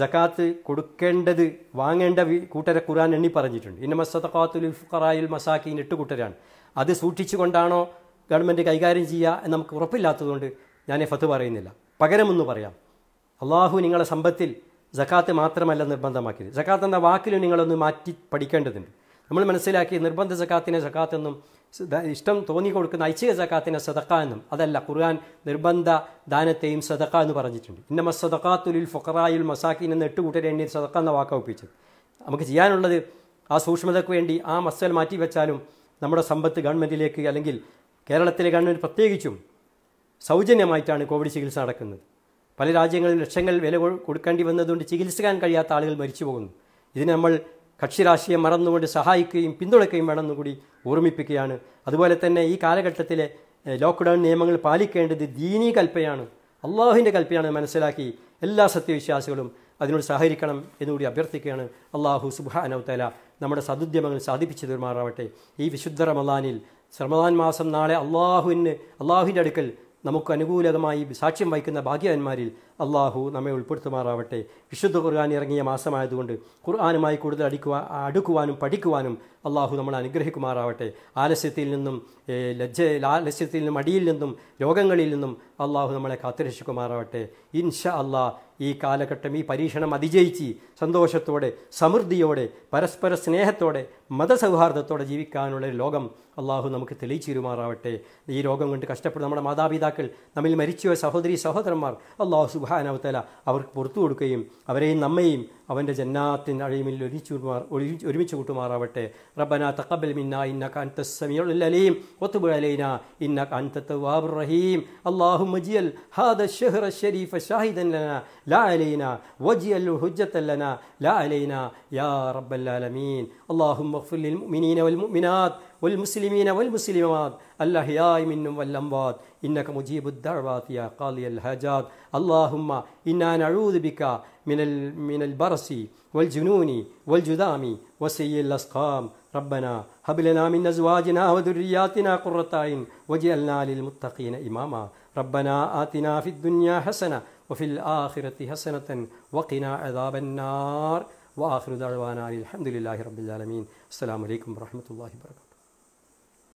Speaker 1: ജക്കാത്ത് കൊടുക്കേണ്ടത് വാങ്ങേണ്ട കൂട്ടരെ ഖുറാൻ എണ്ണി പറഞ്ഞിട്ടുണ്ട് ഇന്ന മസത്തഖാത്തുൽ ഫുഖറായിൽ മസാക്കീൻ എട്ട് കൂട്ടരാണ് അത് കൊണ്ടാണോ ഗവൺമെൻറ് കൈകാര്യം ചെയ്യുക എന്ന് നമുക്ക് ഉറപ്പില്ലാത്തതുകൊണ്ട് ഞാൻ ഫത്ത് പറയുന്നില്ല പകരമെന്ന് പറയാം അള്ളാഹു നിങ്ങളുടെ സമ്പത്തിൽ ജക്കാത്ത് മാത്രമല്ല നിർബന്ധമാക്കിയത് ജക്കാത്ത് എന്ന വാക്കിലും നിങ്ങളൊന്ന് മാറ്റി പഠിക്കേണ്ടതുണ്ട് നമ്മൾ മനസ്സിലാക്കി നിർബന്ധ ജക്കാത്തിനെ ജക്കാത്തെന്നും ഇഷ്ടം തോന്നി കൊടുക്കുന്ന ഐച്ഛിക സക്കാത്തിനെ സദക്ക എന്നും അതല്ല ഖുർആൻ നിർബന്ധ ദാനത്തെയും സദക്ക എന്ന് പറഞ്ഞിട്ടുണ്ട് ഇന്നമ സദക്കാത്തുലിൽ ഫൊക്കറായുൽ മസാക്കിൻ എന്ന് എട്ട് കൂട്ടരെ എണ്ണി സദക്ക എന്ന വാക്ക ഒപ്പിച്ചത് നമുക്ക് ചെയ്യാനുള്ളത് ആ സൂക്ഷ്മതയ്ക്ക് വേണ്ടി ആ മസൽ മാറ്റി വെച്ചാലും നമ്മുടെ സമ്പത്ത് ഗവൺമെൻറ്റിലേക്ക് അല്ലെങ്കിൽ കേരളത്തിലെ ഗവൺമെൻറ് പ്രത്യേകിച്ചും സൗജന്യമായിട്ടാണ് കോവിഡ് ചികിത്സ നടക്കുന്നത് പല രാജ്യങ്ങളിൽ ലക്ഷങ്ങൾ വില കൊടുക്കേണ്ടി വന്നതുകൊണ്ട് ചികിത്സിക്കാൻ കഴിയാത്ത ആളുകൾ മരിച്ചു പോകുന്നു ഇതിന് നമ്മൾ കക്ഷിരാശിയെ മറന്നുകൊണ്ട് സഹായിക്കുകയും പിന്തുണയ്ക്കുകയും വേണമെന്ന് കൂടി ഓർമ്മിപ്പിക്കുകയാണ് അതുപോലെ തന്നെ ഈ കാലഘട്ടത്തിലെ ലോക്ക്ഡൗൺ നിയമങ്ങൾ പാലിക്കേണ്ടത് ദീനീ കൽപ്പയാണ് അള്ളാഹുവിൻ്റെ കൽപ്പയാണ് മനസ്സിലാക്കി എല്ലാ സത്യവിശ്വാസികളും അതിനോട് സഹകരിക്കണം എന്നുകൂടി അഭ്യർത്ഥിക്കുകയാണ് അള്ളാഹു സുബാനൌത്തല നമ്മുടെ സദുദ്യമങ്ങൾ സാധിപ്പിച്ചു തീർമാറാവട്ടെ ഈ വിശുദ്ധ റമദാനിൽ റമദാൻ മാസം നാളെ അള്ളാഹുവിന് അള്ളാഹുവിൻ്റെ അടുക്കൽ നമുക്ക് അനുകൂലമായി സാക്ഷ്യം വഹിക്കുന്ന ഭാഗ്യവാന്മാരിൽ അള്ളാഹു നമ്മെ ഉൾപ്പെടുത്തുമാറാവട്ടെ വിശുദ്ധ ഖുർആൻ ഇറങ്ങിയ മാസമായതുകൊണ്ട് ഖുർആാനുമായി കൂടുതൽ അടിക്കുവാ അടുക്കുവാനും പഠിക്കുവാനും അള്ളാഹു നമ്മൾ അനുഗ്രഹിക്കുമാറാവട്ടെ ആലസ്യത്തിൽ നിന്നും ലജ്ജ ലാലസ്യത്തിൽ നിന്നും അടിയിൽ നിന്നും രോഗങ്ങളിൽ നിന്നും അള്ളാഹു നമ്മളെ കാത്തുരക്ഷിക്കുമാറാവട്ടെ ഇൻഷ അള്ളാഹ് ഈ കാലഘട്ടം ഈ പരീക്ഷണം അതിജയിച്ച് സന്തോഷത്തോടെ സമൃദ്ധിയോടെ പരസ്പര സ്നേഹത്തോടെ മതസൗഹാർദ്ദത്തോടെ ജീവിക്കാനുള്ള ഒരു ലോകം അള്ളാഹു നമുക്ക് തെളിയിച്ചു തരുമാറാവട്ടെ ഈ രോഗം കൊണ്ട് കഷ്ടപ്പെടുന്ന നമ്മുടെ മാതാപിതാക്കൾ നമ്മിൽ മരിച്ചുപോയ സഹോദരി സഹോദരന്മാർ അള്ളാഹു സുഹാനവത്തല അവർക്ക് പുറത്തു കൊടുക്കുകയും അവരെയും നമ്മയും അവന്റെ ജന്നാത്തിൻ അഴിമിൽ ഒരുമിച്ച് കൂട്ടുമാറാവട്ടെ റബ്ബന തഖബൽ മിന്ന ഇന്നക അൻത സമീഉൽ അലീം വതുബ് അലൈന ഇന്നക അൻത തവ്വാബുർ റഹീം അല്ലാഹുമ്മ ജിയൽ ഹാദ اجعل هذا ഷാഹിദൻ الشريف ലാ لنا വജിയൽ ഹുജ്ജത واجعله ലാ لنا യാ റബ്ബൽ ആലമീൻ അല്ലാഹുമ്മ ഗ്ഫിർ ലിൽ മുഅ്മിനീന വൽ മുഅ്മിനാത്ത് والمسلمين والمسلمات الأحياء منهم والأموات إنك مجيب الدعوات يا قاضي الحاجات اللهم إنا نعوذ بك من من البرص والجنون والجذام وسيء الأسقام ربنا هب لنا من أزواجنا وذرياتنا قرة أعين واجعلنا للمتقين إماما ربنا آتنا في الدنيا حسنة وفي الآخرة حسنة وقنا عذاب النار وآخر دعوانا الحمد لله رب العالمين السلام عليكم ورحمة الله وبركاته